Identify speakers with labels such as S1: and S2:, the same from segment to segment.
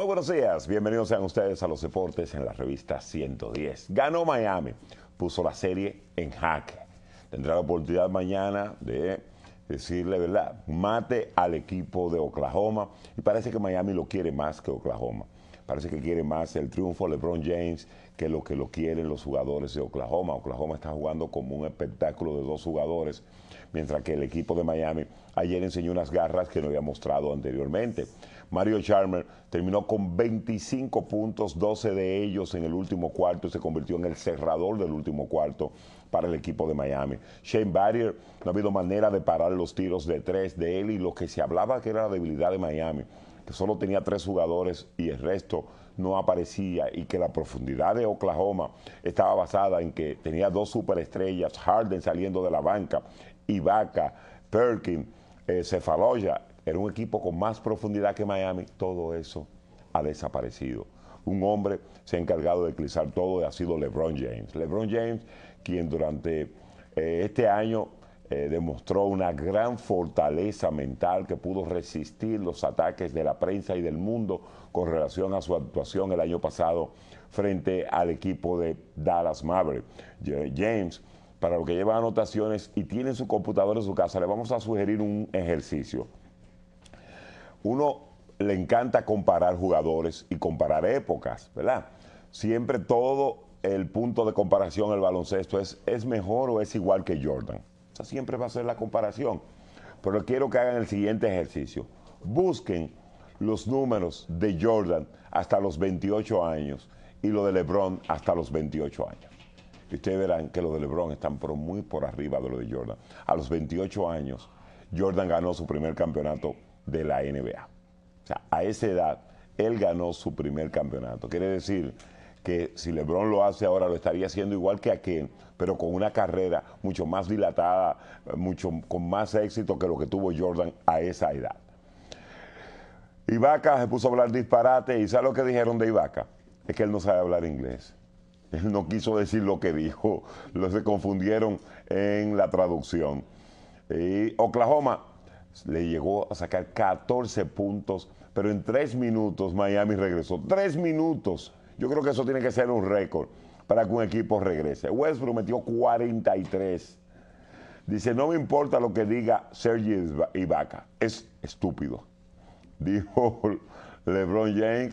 S1: Muy buenos días, bienvenidos sean ustedes a los deportes en la revista 110. Ganó Miami, puso la serie en jaque. Tendrá la oportunidad mañana de decirle, ¿verdad? Mate al equipo de Oklahoma. Y parece que Miami lo quiere más que Oklahoma. Parece que quiere más el triunfo de LeBron James que lo que lo quieren los jugadores de Oklahoma. Oklahoma está jugando como un espectáculo de dos jugadores, mientras que el equipo de Miami ayer enseñó unas garras que no había mostrado anteriormente. Mario Charmer terminó con 25 puntos, 12 de ellos en el último cuarto y se convirtió en el cerrador del último cuarto para el equipo de Miami. Shane Barrier no ha habido manera de parar los tiros de tres de él y lo que se hablaba que era la debilidad de Miami, que solo tenía tres jugadores y el resto no aparecía y que la profundidad de Oklahoma estaba basada en que tenía dos superestrellas, Harden saliendo de la banca, Ibaka, Perkin, eh, Cefaloya era un equipo con más profundidad que Miami, todo eso ha desaparecido. Un hombre se ha encargado de eclipsar todo y ha sido LeBron James. LeBron James, quien durante eh, este año eh, demostró una gran fortaleza mental que pudo resistir los ataques de la prensa y del mundo con relación a su actuación el año pasado frente al equipo de Dallas Maverick. James, para lo que lleva anotaciones y tiene su computadora en su casa, le vamos a sugerir un ejercicio uno le encanta comparar jugadores y comparar épocas, ¿verdad? Siempre todo el punto de comparación el baloncesto es es mejor o es igual que Jordan. siempre va a ser la comparación. Pero quiero que hagan el siguiente ejercicio. Busquen los números de Jordan hasta los 28 años y lo de LeBron hasta los 28 años. Y ustedes verán que lo de LeBron están por muy por arriba de lo de Jordan. A los 28 años, Jordan ganó su primer campeonato de la NBA. O sea, a esa edad, él ganó su primer campeonato. Quiere decir que si LeBron lo hace ahora, lo estaría haciendo igual que aquel, pero con una carrera mucho más dilatada, eh, mucho, con más éxito que lo que tuvo Jordan a esa edad. Ibaka se puso a hablar disparate y ¿sabes lo que dijeron de Ibaka? Es que él no sabe hablar inglés. Él no quiso decir lo que dijo, lo se confundieron en la traducción. Y Oklahoma le llegó a sacar 14 puntos, pero en tres minutos Miami regresó. Tres minutos. Yo creo que eso tiene que ser un récord para que un equipo regrese. Westbrook metió 43. Dice, no me importa lo que diga Sergi Ibaka, es estúpido. Dijo LeBron James,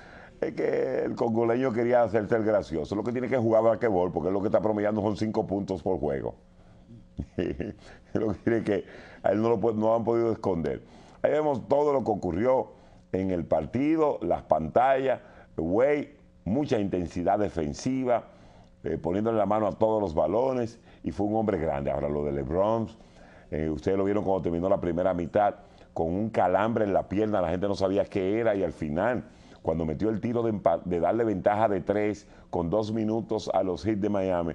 S1: es que el congoleño quería hacerse el gracioso. Lo que tiene que jugar basquetbol, porque es lo que está promediando son 5 puntos por juego. lo que que él no lo, han podido esconder. Ahí vemos todo lo que ocurrió en el partido, las pantallas, Way, mucha intensidad defensiva, eh, poniéndole la mano a todos los balones y fue un hombre grande. Ahora lo de LeBron, eh, ustedes lo vieron cuando terminó la primera mitad con un calambre en la pierna, la gente no sabía qué era y al final, cuando metió el tiro de, de darle ventaja de tres con dos minutos a los hits de Miami,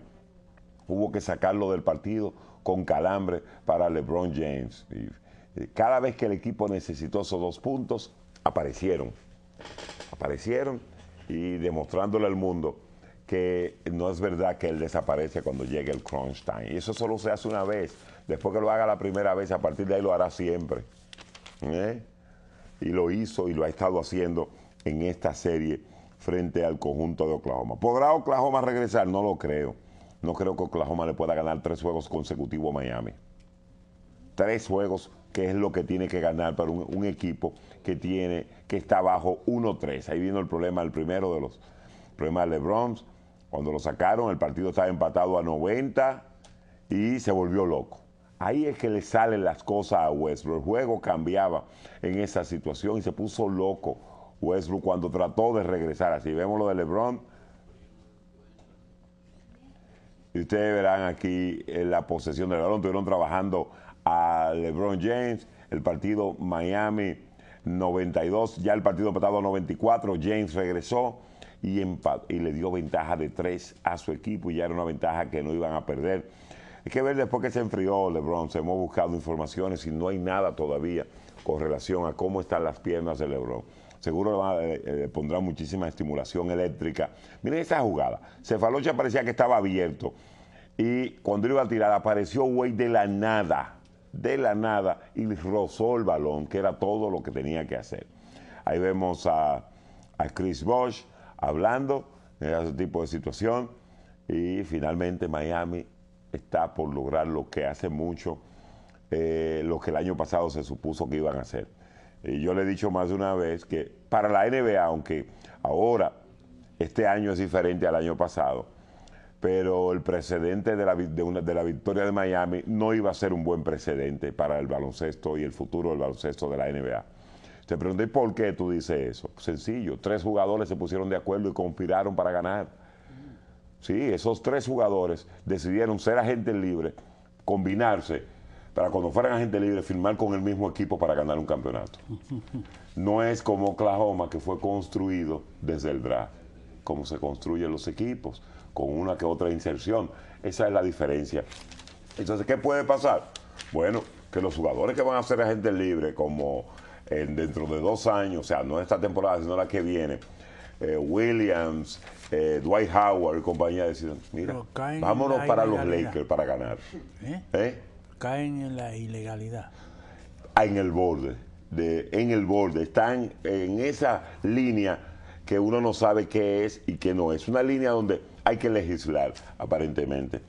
S1: Hubo que sacarlo del partido con calambre para LeBron James. Eh, cada vez que el equipo necesitó esos dos puntos, aparecieron. Aparecieron y demostrándole al mundo que no es verdad que él desaparece cuando llegue el crunch Y eso solo se hace una vez. Después que lo haga la primera vez, a partir de ahí lo hará siempre. ¿Eh? Y lo hizo y lo ha estado haciendo en esta serie frente al conjunto de Oklahoma. ¿Podrá Oklahoma regresar? No lo creo no creo que Oklahoma le pueda ganar tres juegos consecutivos a Miami. Tres juegos, que es lo que tiene que ganar para un, equipo que tiene, que está bajo 1-3. Ahí vino el problema, el primero de los problemas de LeBron. Cuando lo sacaron, el partido estaba empatado a 90 y se volvió loco. Ahí es que le salen las cosas a Westbrook. El juego cambiaba en esa situación y se puso loco Westbrook cuando trató de regresar. Así vemos lo de LeBron y ustedes verán aquí eh, la posesión del balón. Estuvieron trabajando a LeBron James, el partido Miami 92, ya el partido empatado 94, James regresó y, y le dio ventaja de 3 a su equipo y ya era una ventaja que no iban a perder. Hay que ver después que se enfrió LeBron, se hemos buscado informaciones y no hay nada todavía con relación a cómo están las piernas de LeBron seguro va, eh, eh, pondrá muchísima estimulación eléctrica. Miren esa jugada. Cefalocha parecía que estaba abierto. Y cuando iba a tirar, apareció Güey de la nada. De la nada. Y rozó el balón, que era todo lo que tenía que hacer. Ahí vemos a, Chris Bosch hablando de ese tipo de situación. Y finalmente Miami está por lograr lo que hace mucho, eh, lo que el año pasado se supuso que iban a hacer. Y yo le he dicho más de una vez que para la NBA, aunque ahora este año es diferente al año pasado, pero el precedente de la, de, la victoria de Miami no iba a ser un buen precedente para el baloncesto y el futuro del baloncesto de la NBA. Te pregunté por qué tú dices eso. Sencillo, tres jugadores se pusieron de acuerdo y conspiraron para ganar. Sí, esos tres jugadores decidieron ser agentes libres, combinarse para cuando fueran agente libre firmar con el mismo equipo para ganar un campeonato. No es como Oklahoma que fue construido desde el draft, como se construyen los equipos, con una que otra inserción. Esa es la diferencia. Entonces, ¿qué puede pasar? Bueno, que los jugadores que van a ser agentes libres, como eh, dentro de dos años, o sea, no esta temporada, sino la que viene, eh, Williams, eh, Dwight Howard y compañía deciden, mira, vámonos para los Lakers para ganar. ¿Eh? caen en la ilegalidad. Ah, en el borde, de, en el borde, están en esa línea que uno no sabe qué es y qué no es. Una línea donde hay que legislar, aparentemente,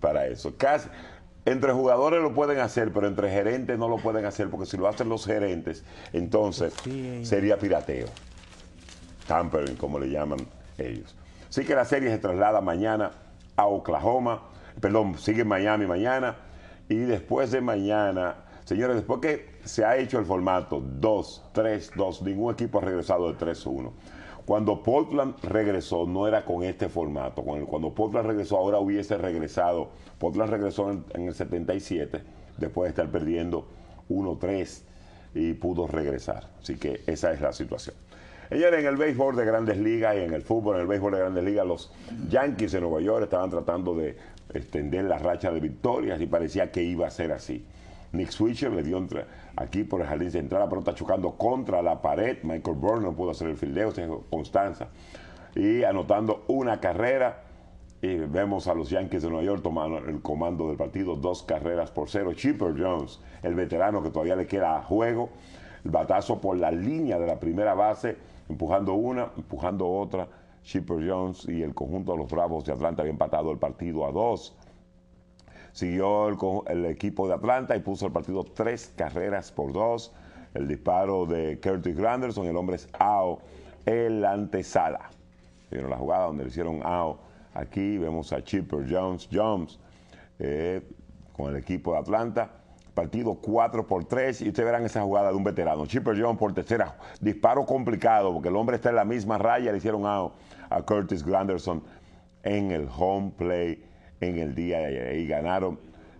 S1: para eso. Casi, entre jugadores lo pueden hacer, pero entre gerentes no lo pueden hacer, porque si lo hacen los gerentes, entonces sería pirateo. Tampering, como le llaman ellos. Así que la serie se traslada mañana a Oklahoma, perdón, sigue en Miami mañana y después de mañana, señores, después que se ha hecho el formato 2-3-2, ningún equipo ha regresado de 3-1. Cuando Portland regresó, no era con este formato. Cuando, Portland regresó, ahora hubiese regresado. Portland regresó en, el 77, después de estar perdiendo 1-3 y pudo regresar. Así que esa es la situación. Señores, en el béisbol de grandes ligas y en el fútbol, en el béisbol de grandes ligas, los Yankees de Nueva York estaban tratando de extender la racha de victorias y parecía que iba a ser así. Nick Swisher le dio aquí por el jardín central, la está chocando contra la pared. Michael Burns no pudo hacer el fildeo, se Constanza. Y anotando una carrera. Y vemos a los Yankees de Nueva York tomando el comando del partido, dos carreras por cero. Chipper Jones, el veterano que todavía le queda a juego, el batazo por la línea de la primera base, empujando una, empujando otra Chipper Jones y el conjunto de los Bravos de Atlanta había empatado el partido a dos. Siguió el, equipo de Atlanta y puso el partido tres carreras por dos. El disparo de Curtis Granderson, el hombre es AO el antesala. Vieron la jugada donde le hicieron AO Aquí vemos a Chipper Jones, Jones eh, con el equipo de Atlanta partido 4 por 3 y ustedes verán esa jugada de un veterano. Chipper Jones por tercera, disparo complicado porque el hombre está en la misma raya, le hicieron a, a Curtis Granderson en el home play en el día de ayer y ganaron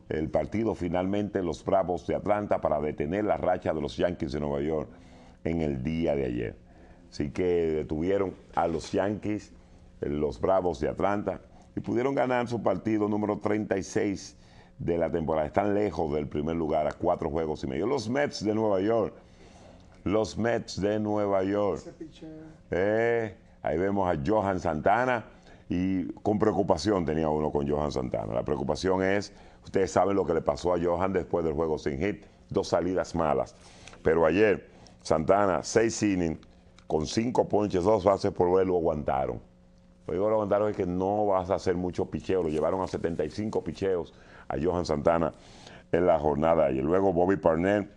S1: el partido finalmente los Bravos de Atlanta para detener la racha de los Yankees de Nueva York en el día de ayer. Así que detuvieron a los Yankees, eh, los Bravos de Atlanta, y pudieron ganar su partido número 36 de la temporada. Están lejos del primer lugar a cuatro juegos y medio. Los Mets de Nueva York. Los Mets de Nueva York. Eh, ahí vemos a Johan Santana y con preocupación tenía uno con Johan Santana. La preocupación es, ustedes saben lo que le pasó a Johan después del juego sin hit, dos salidas malas. Pero ayer Santana, seis innings, con cinco ponches, dos bases por vuelo lo aguantaron. Lo digo lo aguantaron es que no vas a hacer mucho picheo, lo llevaron a 75 picheos a Johan Santana en la jornada. Y luego Bobby Parnell,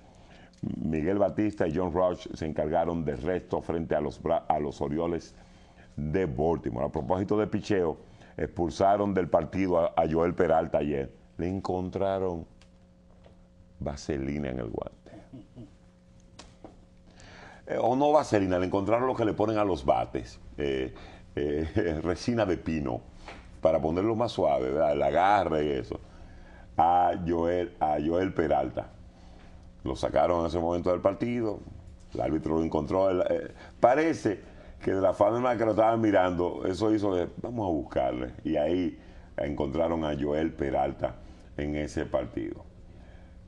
S1: Miguel Batista y John Rush se encargaron de resto frente a los, a los Orioles de Baltimore. A propósito de picheo, expulsaron del partido a, Joel Peralta ayer. Le encontraron vaselina en el guante. Eh, o no vaselina, le encontraron lo que le ponen a los bates, eh, eh, resina de pino, para ponerlo más suave, la el y eso a Joel, a Joel Peralta. Lo sacaron en ese momento del partido, el árbitro lo encontró. Eh, parece que de la forma que lo estaban mirando, eso hizo de, vamos a buscarle. Y ahí encontraron a Joel Peralta en ese partido.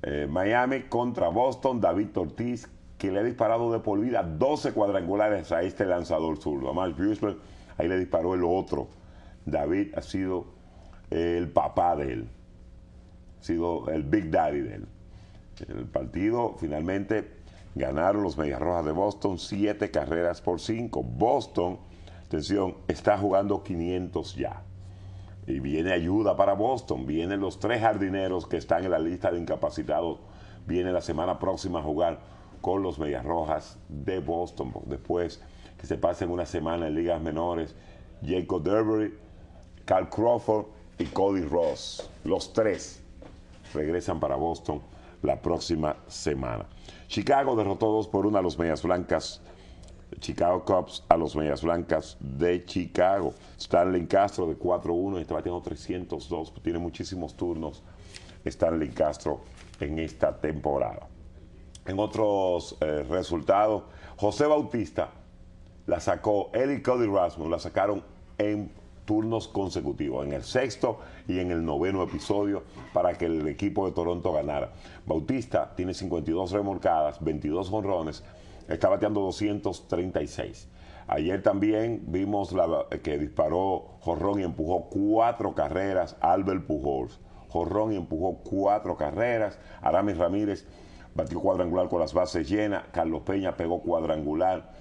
S1: Eh, Miami contra Boston, David Ortiz, que le ha disparado de por vida 12 cuadrangulares a este lanzador zurdo. A ahí le disparó el otro. David ha sido el papá de él sido el Big Daddy del El partido finalmente ganaron los Medias Rojas de Boston, siete carreras por cinco. Boston, atención, está jugando 500 ya. Y viene ayuda para Boston. Vienen los tres jardineros que están en la lista de incapacitados. Viene la semana próxima a jugar con los Medias Rojas de Boston. Después que se pasen una semana en ligas menores, Jacob Derbury, Carl Crawford y Cody Ross. Los tres regresan para Boston la próxima semana. Chicago derrotó 2 por 1 a los Medias Blancas. Chicago Cubs a los Medias Blancas de Chicago. Stanley Castro de 4-1, está batiendo 302, tiene muchísimos turnos Stanley Castro en esta temporada. En otros eh, resultados, José Bautista la sacó, él y Cody Rasmus la sacaron en turnos consecutivos, en el sexto y en el noveno episodio, para que el equipo de Toronto ganara. Bautista tiene 52 remolcadas, 22 jonrones, está bateando 236. Ayer también vimos que disparó Jorrón y empujó cuatro carreras, Albert Pujols. Jorrón y empujó cuatro carreras, Aramis Ramírez batió cuadrangular con las bases llenas, Carlos Peña pegó cuadrangular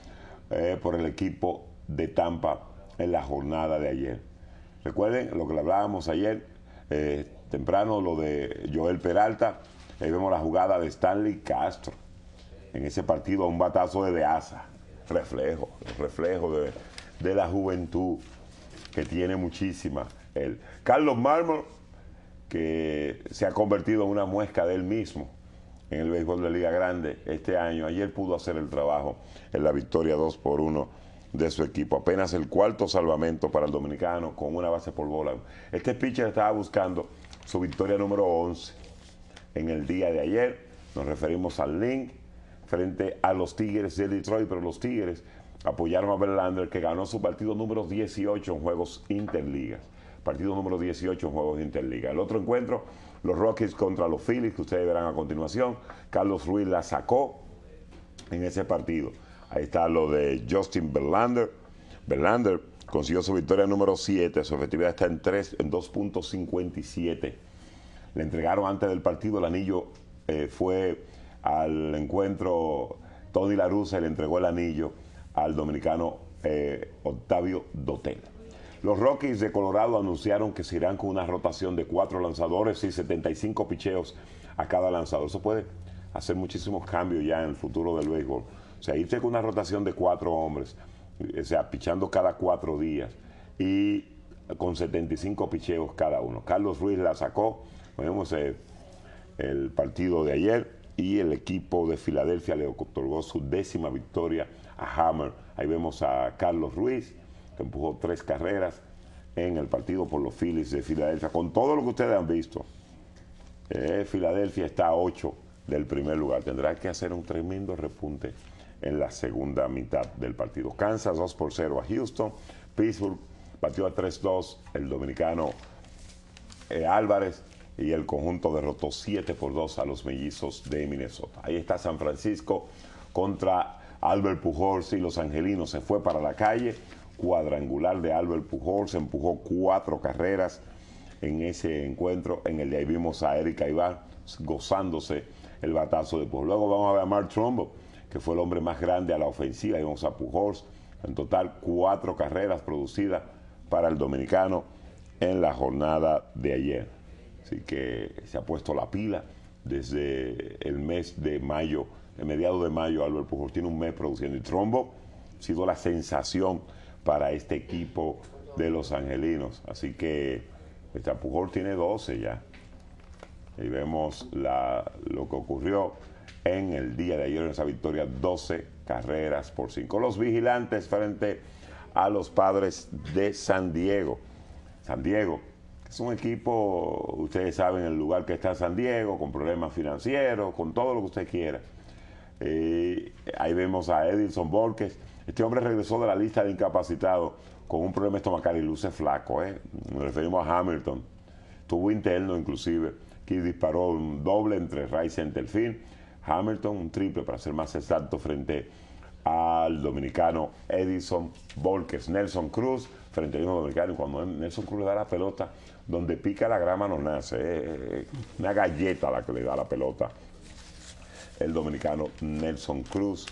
S1: eh, por el equipo de Tampa en la jornada de ayer. Recuerden lo que hablábamos ayer, eh, temprano, lo de Joel Peralta. Ahí vemos la jugada de Stanley Castro en ese partido un batazo de Deaza. Reflejo, reflejo de, la juventud que tiene muchísima él. Carlos Mármol, que se ha convertido en una muesca de él mismo en el béisbol de Liga Grande este año. Ayer pudo hacer el trabajo en la victoria 2 por 1 de su equipo. Apenas el cuarto salvamento para el dominicano con una base por bola. Este pitcher estaba buscando su victoria número 11 en el día de ayer. Nos referimos al link frente a los Tigres de Detroit, pero los Tigres apoyaron a Verlander que ganó su partido número 18 en Juegos Interligas. Partido número 18 en Juegos Interligas. El otro encuentro, los Rockies contra los Phillies, que ustedes verán a continuación. Carlos Ruiz la sacó en ese partido. Ahí está lo de Justin Verlander. Verlander consiguió su victoria número 7. Su efectividad está en, en 2.57. Le entregaron antes del partido el anillo. Eh, fue al encuentro Tony Larusa y le entregó el anillo al dominicano eh, Octavio Dotel. Los Rockies de Colorado anunciaron que se irán con una rotación de cuatro lanzadores y 75 picheos a cada lanzador. Eso puede hacer muchísimos cambios ya en el futuro del béisbol o sea, irte con una rotación de cuatro hombres, o sea, pichando cada cuatro días y con 75 picheos cada uno. Carlos Ruiz la sacó, vemos eh, el partido de ayer y el equipo de Filadelfia le otorgó su décima victoria a Hammer. Ahí vemos a Carlos Ruiz, que empujó tres carreras en el partido por los Phillies de Filadelfia. Con todo lo que ustedes han visto, eh, Filadelfia está a 8 del primer lugar. Tendrá que hacer un tremendo repunte en la segunda mitad del partido. Kansas 2 por 0 a Houston. Pittsburgh batió a 3-2 el dominicano eh, Álvarez y el conjunto derrotó 7 por 2 a los mellizos de Minnesota. Ahí está San Francisco contra Albert Pujols y los angelinos. Se fue para la calle. Cuadrangular de Albert Pujols. Empujó cuatro carreras en ese encuentro. En el de ahí vimos a Erika Ibar gozándose el batazo de Pujols. Luego vamos a ver a Mark Trumbo que fue el hombre más grande a la ofensiva. Íbamos a Pujols, en total cuatro carreras producidas para el dominicano en la jornada de ayer. Así que se ha puesto la pila desde el mes de mayo, el mediado de mayo, Albert Pujols tiene un mes produciendo. el Trombo ha sido la sensación para este equipo de los angelinos. Así que este Pujols tiene 12 ya. Y vemos lo que ocurrió en el día de ayer en esa victoria 12 carreras por 5. Los vigilantes frente a los padres de San Diego. San Diego es un equipo, ustedes saben el lugar que está San Diego, con problemas financieros, con todo lo que usted quiera. Eh, ahí vemos a Edilson Borges. Este hombre regresó de la lista de incapacitados con un problema estomacal y luce flaco. Eh. Nos referimos a Hamilton. Tuvo interno inclusive, que disparó un doble entre Rice y Telfín. Hamilton, un triple para ser más exacto frente al dominicano Edison volkers Nelson Cruz frente a un dominicano. Cuando Nelson Cruz le da la pelota, donde pica la grama no nace. Eh, eh, una galleta la que le da la pelota el dominicano Nelson Cruz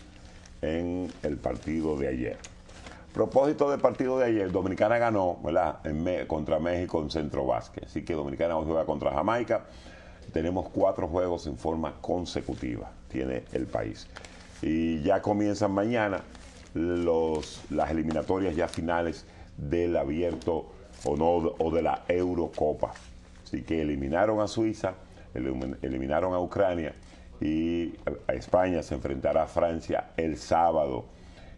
S1: en el partido de ayer. Propósito del partido de ayer, Dominicana ganó contra México en Centro Vázquez. Así que Dominicana hoy juega contra Jamaica tenemos cuatro juegos en forma consecutiva, tiene el país. Y ya comienzan mañana los, las eliminatorias ya finales del abierto o, no, o de la Eurocopa. Así que eliminaron a Suiza, eliminaron a Ucrania y a España se enfrentará a Francia el sábado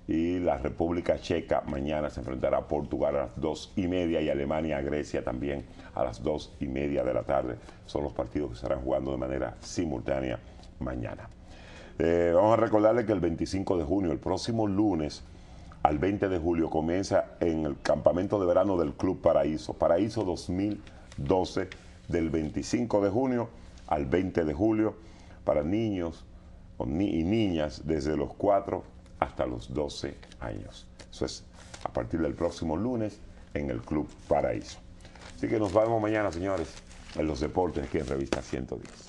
S1: y la República Checa mañana se enfrentará a Portugal a las 2 y media y Alemania a Grecia también a las dos y media de la tarde. Son los partidos que estarán jugando de manera simultánea mañana. Eh, vamos a recordarle que el 25 de junio, el próximo lunes, al 20 de julio, comienza en el campamento de verano del Club Paraíso, Paraíso 2012, del 25 de junio al 20 de julio, para niños y niñas desde los 4 hasta los 12 años. Eso es a partir del próximo lunes en el Club Paraíso. Así que nos vemos mañana, señores, en los deportes aquí en Revista 110.